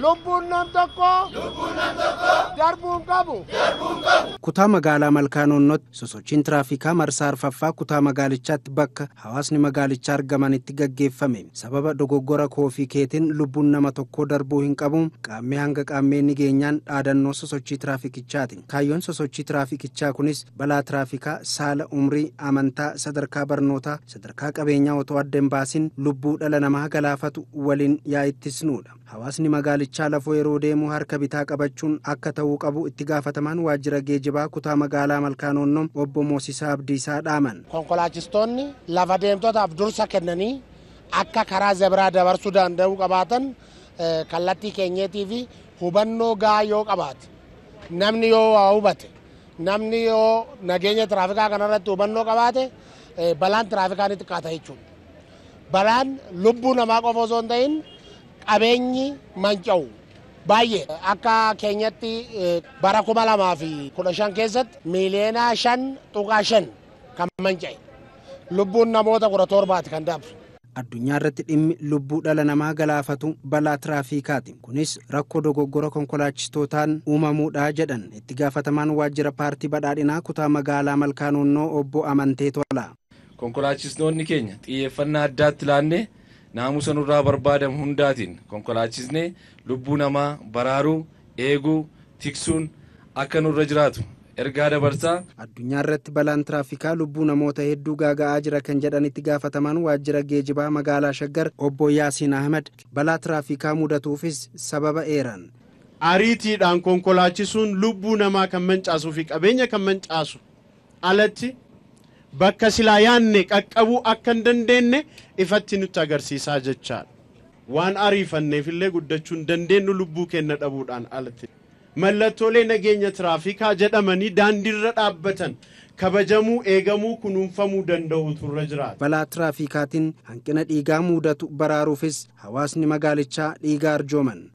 Lubbuun nam tokko. Darbuun qabu. Kutaa magaalaa Malkaa Noonnootti sosochiin tiraafikaa marsaa arfaffaa kutaa magaalichaatti bakka hawaasni magaalichaa argamanitti gaggeeffame sababa dogoggora koofii keetiin lubbuun nama tokkoo darbuu hin qabuun qaammee hanga qaammee nigeenyaan dhaadannoo sosochii tiraafikichaati. Kaayyoon sosochii tiraafikichaa kunis balaa tiraafikaa saala umrii amantaa sadarkaa barnootaa sadarkaa qabeenyaa otoo adda hin baasin lubbuu dhala namaa galaafatu waliin yaa'ittisnuudha. Hawaasni Fiigichaa lafoo yeroo deemu harka bitaa qabachuun akka ta'uu qabu itti gaafataman waajjira geejibaa kutaa magaalaa malkaan obbo Moosisaa Abdiisaa dhaaman. Konkolaachistoonni lafa deemtotaaf dursa kennanii akka karaa zebiraa dabarsuu danda'u qabaatan eh, kallattii keenyeetii fi hubannoo gahaa yoo qabaate namni yoo waa hubate namni yoo nageenya tiraafikaa irratti hubannoo qabaate eh, balaan tiraafikaa ni jechuudha. Balaan lubbuu namaa qofa osoo hin ta'in Abeenyi manca'u baay'ee akka keenyatti eh, bara kuma fi shan keessatti miiliyoonaa shan tuqaa shan kan manca'e lubbuun namoota kudha torbaati kan daabsu. addunyaa irratti dhimmi lubbuu dhala namaa galaafatu balaa tiraafiikaati kunis rakkoo dogoggora konkolaachistootaan uumamuudha jedhan itti gaafatamaan waajjira paartii badhaadhinaa kutaa magaalaa malkaa obbo amantee tolaa. konkolaachistoonni keenya xiyyeeffannaa addaatti laannee naamusa nurraa barbaadamu hundaatiin konkolaachisnee lubbuu namaa baraaruu eeguu tiksuun akka nurra jiraatu ergaa dabarsaa. addunyaa irratti balaan tiraafikaa lubbuu namoota hedduu gaaga'aa jira kan jedhanitti gaafataman waajjira geejibaa magaalaa shaggar obbo yaasiin ahmed balaa tiraafikaa mudatuufis sababa eeran. ariitiidhaan konkolaachisuun lubbuu namaa kan mancaasuu fi qabeenya kan mancaasu alatti bakka silaa yaanne qaqqabuu akka hin dandeenye ifatti nutti agarsiisaa jechaadha. Waan ariifanneef illee dandeennu dandeenyu lubbuu kenna dhabuudhaan alatti. Mallattoolee nageenya tiraafikaa jedhamanii daandiirra dhaabbatan kabajamuu eegamuu kunuunfamuu danda'uutu irra jiraata. Balaa tiraafikaatiin hanqina dhiigaa mudatu baraaruufis hawaasni magaalichaa dhiigaa arjooman.